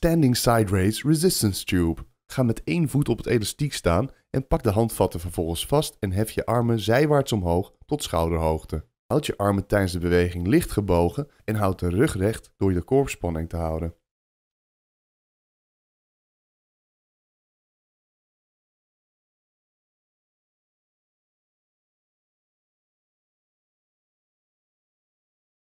standing side raise resistance tube. Ga met één voet op het elastiek staan en pak de handvatten vervolgens vast en hef je armen zijwaarts omhoog tot schouderhoogte. Houd je armen tijdens de beweging licht gebogen en houd de rug recht door je de korpsspanning te houden.